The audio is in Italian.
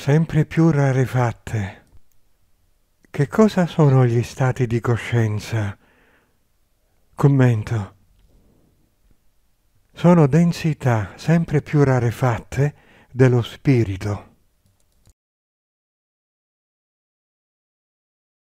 sempre più rarefatte. Che cosa sono gli stati di coscienza? Commento. Sono densità sempre più rarefatte dello spirito.